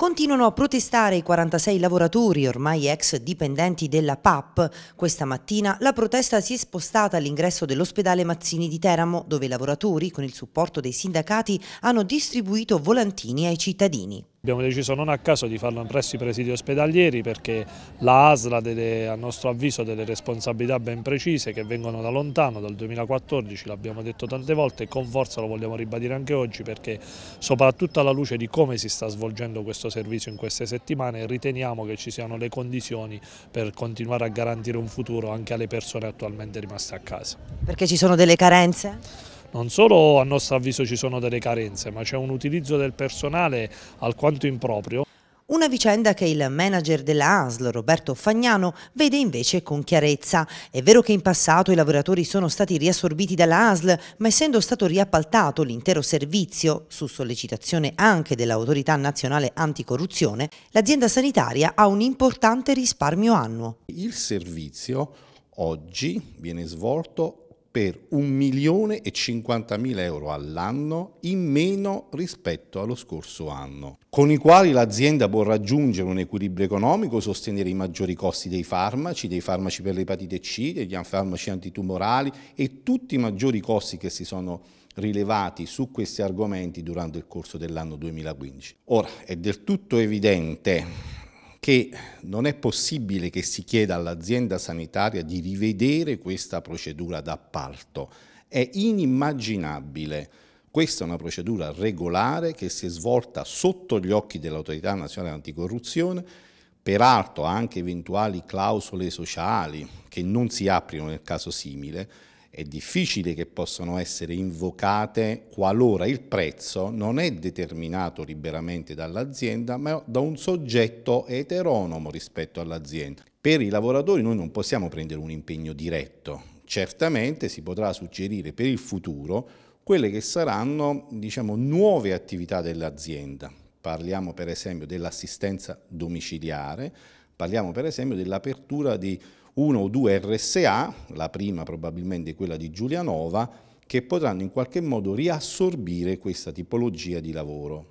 Continuano a protestare i 46 lavoratori, ormai ex dipendenti della PAP. Questa mattina la protesta si è spostata all'ingresso dell'ospedale Mazzini di Teramo, dove i lavoratori, con il supporto dei sindacati, hanno distribuito volantini ai cittadini. Abbiamo deciso non a caso di farlo presso i presidi ospedalieri perché la ASLA ha a nostro avviso delle responsabilità ben precise che vengono da lontano, dal 2014, l'abbiamo detto tante volte e con forza lo vogliamo ribadire anche oggi perché soprattutto alla luce di come si sta svolgendo questo servizio in queste settimane riteniamo che ci siano le condizioni per continuare a garantire un futuro anche alle persone attualmente rimaste a casa. Perché ci sono delle carenze? non solo a nostro avviso ci sono delle carenze, ma c'è un utilizzo del personale alquanto improprio. Una vicenda che il manager della ASL, Roberto Fagnano, vede invece con chiarezza. È vero che in passato i lavoratori sono stati riassorbiti dalla ASL, ma essendo stato riappaltato l'intero servizio, su sollecitazione anche dell'Autorità Nazionale Anticorruzione, l'azienda sanitaria ha un importante risparmio annuo. Il servizio oggi viene svolto per 1.050.000 euro all'anno in meno rispetto allo scorso anno, con i quali l'azienda può raggiungere un equilibrio economico, sostenere i maggiori costi dei farmaci, dei farmaci per l'epatite C, degli farmaci antitumorali e tutti i maggiori costi che si sono rilevati su questi argomenti durante il corso dell'anno 2015. Ora, è del tutto evidente che non è possibile che si chieda all'azienda sanitaria di rivedere questa procedura d'appalto. È inimmaginabile. Questa è una procedura regolare che si è svolta sotto gli occhi dell'Autorità Nazionale Anticorruzione, peraltro anche eventuali clausole sociali che non si aprono nel caso simile, è difficile che possano essere invocate qualora il prezzo non è determinato liberamente dall'azienda, ma da un soggetto eteronomo rispetto all'azienda. Per i lavoratori noi non possiamo prendere un impegno diretto. Certamente si potrà suggerire per il futuro quelle che saranno diciamo, nuove attività dell'azienda. Parliamo per esempio dell'assistenza domiciliare, parliamo per esempio dell'apertura di uno o due RSA, la prima probabilmente quella di Giulianova, che potranno in qualche modo riassorbire questa tipologia di lavoro.